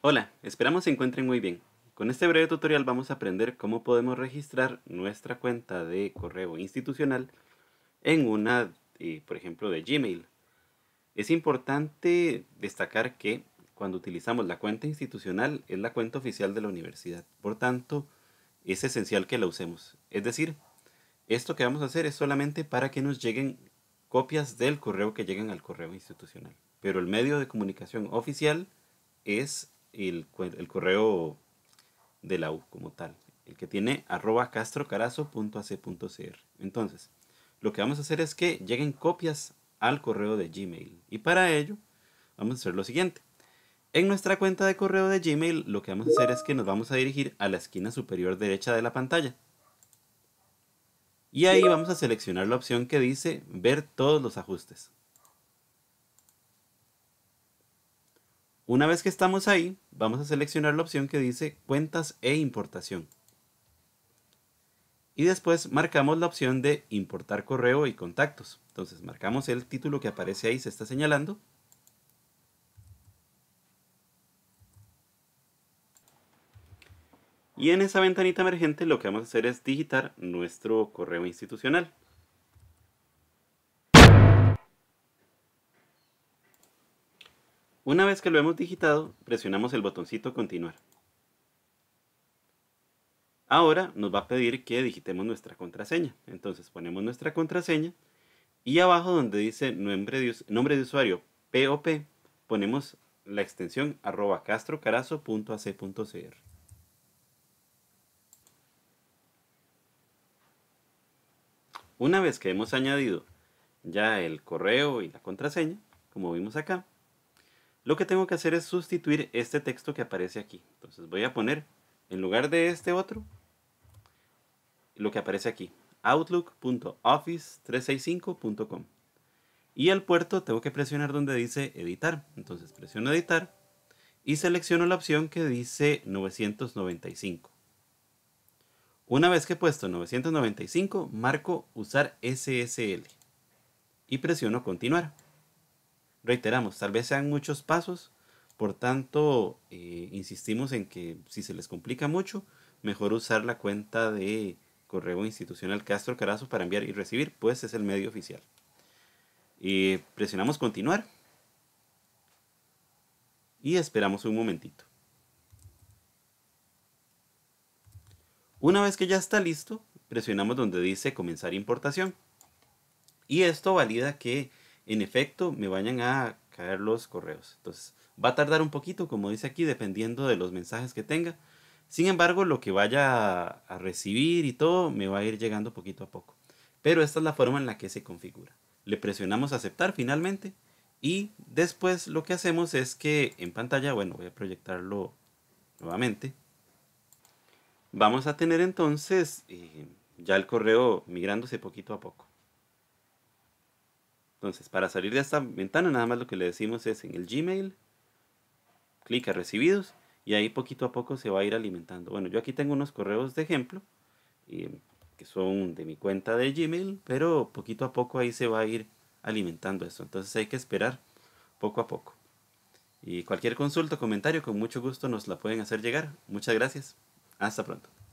Hola, esperamos se encuentren muy bien. Con este breve tutorial vamos a aprender cómo podemos registrar nuestra cuenta de correo institucional en una, eh, por ejemplo, de Gmail. Es importante destacar que cuando utilizamos la cuenta institucional es la cuenta oficial de la universidad. Por tanto, es esencial que la usemos. Es decir, esto que vamos a hacer es solamente para que nos lleguen copias del correo que lleguen al correo institucional. Pero el medio de comunicación oficial es el, el correo de la U como tal, el que tiene arroba castrocarazo.ac.cr. Entonces, lo que vamos a hacer es que lleguen copias al correo de Gmail. Y para ello, vamos a hacer lo siguiente. En nuestra cuenta de correo de Gmail, lo que vamos a hacer es que nos vamos a dirigir a la esquina superior derecha de la pantalla. Y ahí vamos a seleccionar la opción que dice ver todos los ajustes. Una vez que estamos ahí, vamos a seleccionar la opción que dice cuentas e importación. Y después marcamos la opción de importar correo y contactos. Entonces marcamos el título que aparece ahí, se está señalando. Y en esa ventanita emergente lo que vamos a hacer es digitar nuestro correo institucional. Una vez que lo hemos digitado, presionamos el botoncito Continuar. Ahora nos va a pedir que digitemos nuestra contraseña. Entonces ponemos nuestra contraseña y abajo donde dice nombre de, nombre de usuario POP ponemos la extensión arroba castrocarazo.ac.cr. Una vez que hemos añadido ya el correo y la contraseña, como vimos acá, lo que tengo que hacer es sustituir este texto que aparece aquí. Entonces voy a poner, en lugar de este otro, lo que aparece aquí, outlook.office365.com. Y al puerto tengo que presionar donde dice editar. Entonces presiono editar y selecciono la opción que dice 995. Una vez que he puesto 995, marco usar SSL y presiono continuar reiteramos, tal vez sean muchos pasos, por tanto, eh, insistimos en que si se les complica mucho, mejor usar la cuenta de correo institucional Castro Carazo para enviar y recibir, pues es el medio oficial. presionamos continuar y esperamos un momentito. Una vez que ya está listo, presionamos donde dice comenzar importación. Y esto valida que en efecto me vayan a caer los correos. Entonces, va a tardar un poquito, como dice aquí, dependiendo de los mensajes que tenga. Sin embargo, lo que vaya a recibir y todo me va a ir llegando poquito a poco. Pero esta es la forma en la que se configura. Le presionamos aceptar finalmente y después lo que hacemos es que en pantalla, bueno, voy a proyectarlo nuevamente. Vamos a tener entonces eh, ya el correo migrándose poquito a poco. Entonces, para salir de esta ventana, nada más lo que le decimos es en el Gmail, clic a recibidos y ahí poquito a poco se va a ir alimentando. Bueno, yo aquí tengo unos correos de ejemplo em, que son de mi cuenta de Gmail, pero poquito a poco ahí se va a ir alimentando esto. Entonces hay que esperar poco a poco. Y cualquier consulta o comentario, con mucho gusto nos la pueden hacer llegar. Muchas gracias. Hasta pronto.